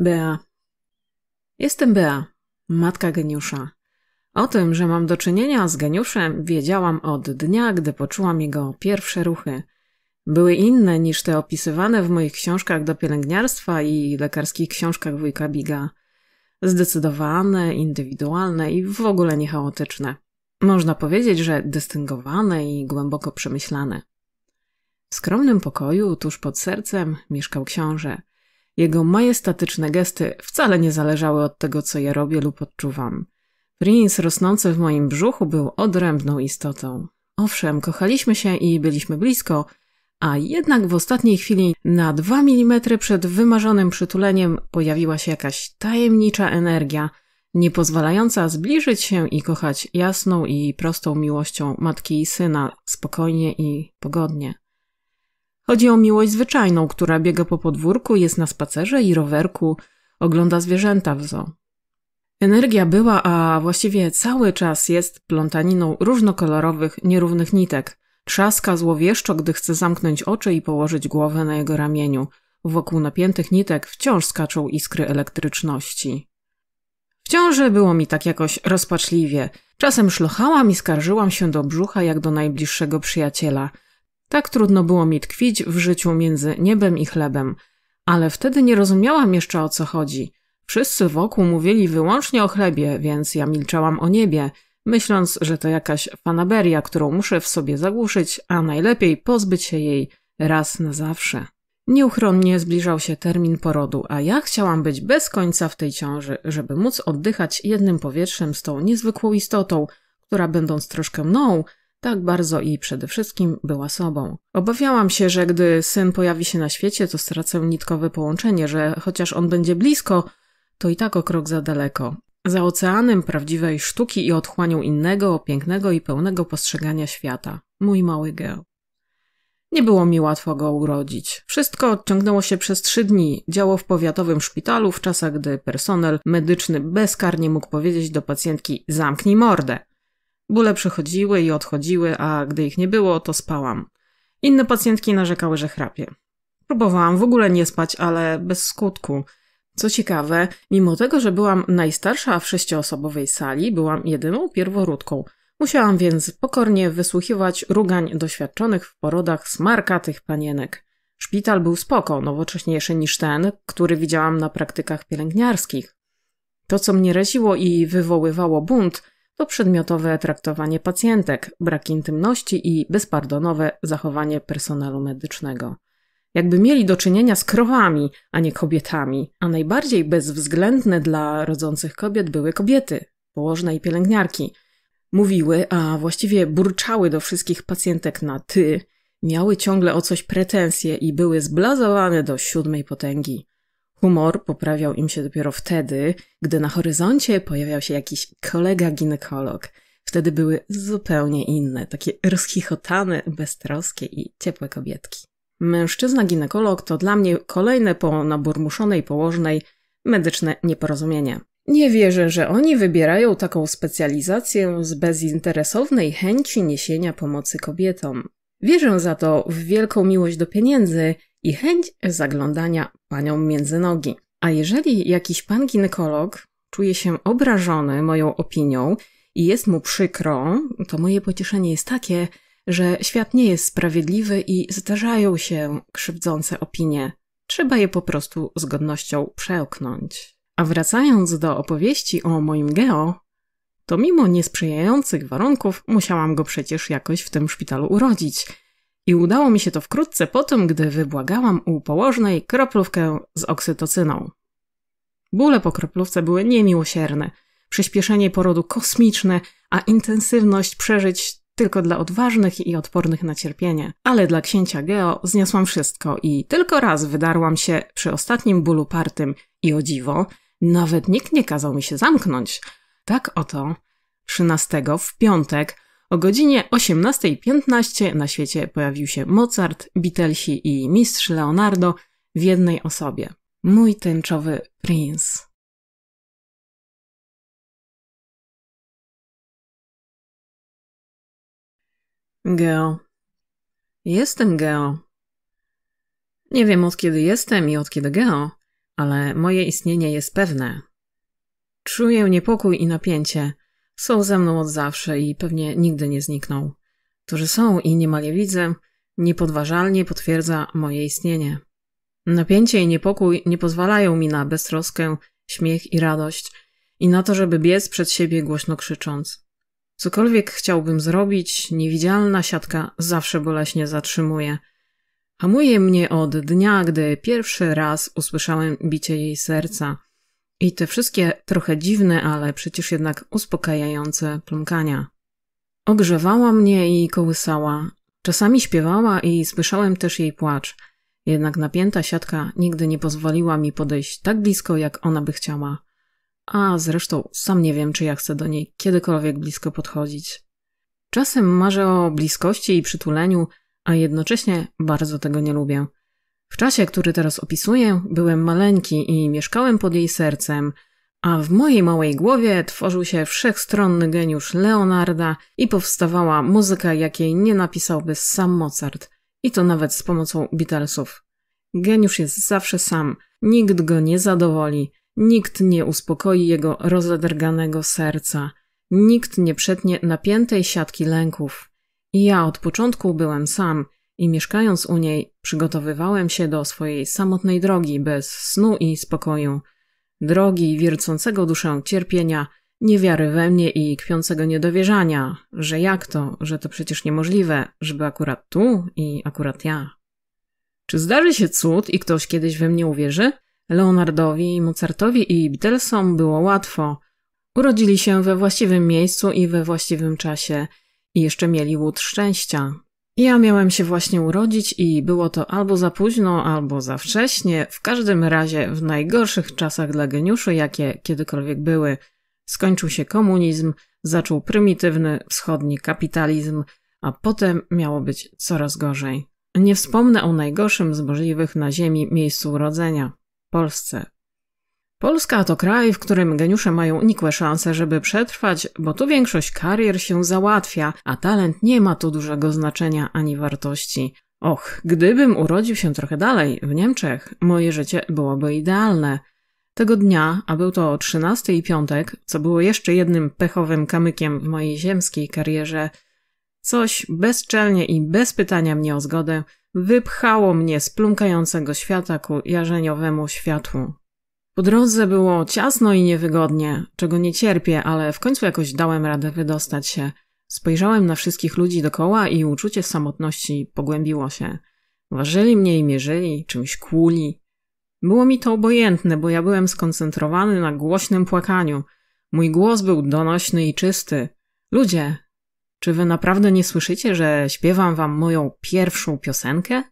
Bea. Jestem Bea, matka geniusza. O tym, że mam do czynienia z geniuszem, wiedziałam od dnia, gdy poczułam jego pierwsze ruchy. Były inne niż te opisywane w moich książkach do pielęgniarstwa i lekarskich książkach wujka Biga. Zdecydowane, indywidualne i w ogóle niechaotyczne. Można powiedzieć, że dystyngowane i głęboko przemyślane. W skromnym pokoju tuż pod sercem mieszkał książę. Jego majestatyczne gesty wcale nie zależały od tego, co ja robię lub odczuwam. Prince rosnący w moim brzuchu był odrębną istotą. Owszem, kochaliśmy się i byliśmy blisko, a jednak w ostatniej chwili, na dwa milimetry przed wymarzonym przytuleniem, pojawiła się jakaś tajemnicza energia, nie pozwalająca zbliżyć się i kochać jasną i prostą miłością matki i syna, spokojnie i pogodnie. Chodzi o miłość zwyczajną, która biega po podwórku, jest na spacerze i rowerku, ogląda zwierzęta w zoo. Energia była, a właściwie cały czas jest plątaniną różnokolorowych, nierównych nitek. Trzaska złowieszczo, gdy chce zamknąć oczy i położyć głowę na jego ramieniu. Wokół napiętych nitek wciąż skaczą iskry elektryczności. W ciąży było mi tak jakoś rozpaczliwie. Czasem szlochałam i skarżyłam się do brzucha jak do najbliższego przyjaciela – tak trudno było mi tkwić w życiu między niebem i chlebem, ale wtedy nie rozumiałam jeszcze o co chodzi. Wszyscy wokół mówili wyłącznie o chlebie, więc ja milczałam o niebie, myśląc, że to jakaś fanaberia, którą muszę w sobie zagłuszyć, a najlepiej pozbyć się jej raz na zawsze. Nieuchronnie zbliżał się termin porodu, a ja chciałam być bez końca w tej ciąży, żeby móc oddychać jednym powietrzem z tą niezwykłą istotą, która będąc troszkę mną, tak bardzo i przede wszystkim była sobą. Obawiałam się, że gdy syn pojawi się na świecie, to stracę nitkowe połączenie, że chociaż on będzie blisko, to i tak o krok za daleko. Za oceanem prawdziwej sztuki i otchłanią innego, pięknego i pełnego postrzegania świata. Mój mały geł. Nie było mi łatwo go urodzić. Wszystko ciągnęło się przez trzy dni. Działo w powiatowym szpitalu w czasach, gdy personel medyczny bezkarnie mógł powiedzieć do pacjentki zamknij mordę. Bóle przychodziły i odchodziły, a gdy ich nie było, to spałam. Inne pacjentki narzekały, że chrapie. Próbowałam w ogóle nie spać, ale bez skutku. Co ciekawe, mimo tego, że byłam najstarsza w sześcioosobowej sali, byłam jedyną pierworódką. Musiałam więc pokornie wysłuchiwać rugań doświadczonych w porodach smarkatych panienek. Szpital był spoko, nowocześniejszy niż ten, który widziałam na praktykach pielęgniarskich. To, co mnie raziło i wywoływało bunt – to przedmiotowe traktowanie pacjentek, brak intymności i bezpardonowe zachowanie personelu medycznego. Jakby mieli do czynienia z krowami, a nie kobietami, a najbardziej bezwzględne dla rodzących kobiet były kobiety, położne i pielęgniarki. Mówiły, a właściwie burczały do wszystkich pacjentek na ty, miały ciągle o coś pretensje i były zblazowane do siódmej potęgi. Humor poprawiał im się dopiero wtedy, gdy na horyzoncie pojawiał się jakiś kolega ginekolog. Wtedy były zupełnie inne, takie rozchichotane, beztroskie i ciepłe kobietki. Mężczyzna ginekolog to dla mnie kolejne po naburmuszonej położnej medyczne nieporozumienie. Nie wierzę, że oni wybierają taką specjalizację z bezinteresownej chęci niesienia pomocy kobietom. Wierzę za to w wielką miłość do pieniędzy i chęć zaglądania paniom między nogi. A jeżeli jakiś pan ginekolog czuje się obrażony moją opinią i jest mu przykro, to moje pocieszenie jest takie, że świat nie jest sprawiedliwy i zdarzają się krzywdzące opinie. Trzeba je po prostu z godnością przełknąć. A wracając do opowieści o moim Geo, to mimo niesprzyjających warunków musiałam go przecież jakoś w tym szpitalu urodzić. I udało mi się to wkrótce po tym, gdy wybłagałam u położnej kroplówkę z oksytocyną. Bóle po kroplówce były niemiłosierne, przyspieszenie porodu kosmiczne, a intensywność przeżyć tylko dla odważnych i odpornych na cierpienie. Ale dla księcia Geo zniosłam wszystko i tylko raz wydarłam się przy ostatnim bólu partym i o dziwo, nawet nikt nie kazał mi się zamknąć. Tak oto 13 w piątek o godzinie 18.15 na świecie pojawił się Mozart, Beatlesi i mistrz Leonardo w jednej osobie. Mój tęczowy prince. Geo. Jestem Geo. Nie wiem od kiedy jestem i od kiedy Geo, ale moje istnienie jest pewne. Czuję niepokój i napięcie. Są ze mną od zawsze i pewnie nigdy nie znikną. To, że są i niemal je widzę, niepodważalnie potwierdza moje istnienie. Napięcie i niepokój nie pozwalają mi na beztroskę, śmiech i radość i na to, żeby biec przed siebie głośno krzycząc. Cokolwiek chciałbym zrobić, niewidzialna siatka zawsze boleśnie zatrzymuje. Hamuje mnie od dnia, gdy pierwszy raz usłyszałem bicie jej serca – i te wszystkie trochę dziwne, ale przecież jednak uspokajające plumkania. Ogrzewała mnie i kołysała. Czasami śpiewała i słyszałem też jej płacz. Jednak napięta siatka nigdy nie pozwoliła mi podejść tak blisko, jak ona by chciała. A zresztą sam nie wiem, czy ja chcę do niej kiedykolwiek blisko podchodzić. Czasem marzę o bliskości i przytuleniu, a jednocześnie bardzo tego nie lubię – w czasie, który teraz opisuję, byłem maleńki i mieszkałem pod jej sercem, a w mojej małej głowie tworzył się wszechstronny geniusz Leonarda i powstawała muzyka, jakiej nie napisałby sam Mozart, i to nawet z pomocą Beatlesów. Geniusz jest zawsze sam, nikt go nie zadowoli, nikt nie uspokoi jego rozedrganego serca, nikt nie przetnie napiętej siatki lęków. I ja od początku byłem sam – i mieszkając u niej, przygotowywałem się do swojej samotnej drogi bez snu i spokoju, drogi wiercącego duszę cierpienia, niewiary we mnie i kpiącego niedowierzania, że jak to, że to przecież niemożliwe, żeby akurat tu i akurat ja. Czy zdarzy się cud i ktoś kiedyś we mnie uwierzy? Leonardowi, Mozartowi i Beatlesom było łatwo. Urodzili się we właściwym miejscu i we właściwym czasie i jeszcze mieli łód szczęścia. Ja miałem się właśnie urodzić i było to albo za późno, albo za wcześnie, w każdym razie w najgorszych czasach dla geniuszy, jakie kiedykolwiek były. Skończył się komunizm, zaczął prymitywny wschodni kapitalizm, a potem miało być coraz gorzej. Nie wspomnę o najgorszym z możliwych na Ziemi miejscu urodzenia Polsce. Polska to kraj, w którym geniusze mają nikłe szanse, żeby przetrwać, bo tu większość karier się załatwia, a talent nie ma tu dużego znaczenia ani wartości. Och, gdybym urodził się trochę dalej, w Niemczech, moje życie byłoby idealne. Tego dnia, a był to trzynasty i piątek, co było jeszcze jednym pechowym kamykiem w mojej ziemskiej karierze, coś bezczelnie i bez pytania mnie o zgodę wypchało mnie z plumkającego świata ku jarzeniowemu światłu. Po drodze było ciasno i niewygodnie, czego nie cierpię, ale w końcu jakoś dałem radę wydostać się. Spojrzałem na wszystkich ludzi dokoła i uczucie samotności pogłębiło się. Ważyli mnie i mierzyli, czymś kłuli. Było mi to obojętne, bo ja byłem skoncentrowany na głośnym płakaniu. Mój głos był donośny i czysty. Ludzie, czy wy naprawdę nie słyszycie, że śpiewam wam moją pierwszą piosenkę?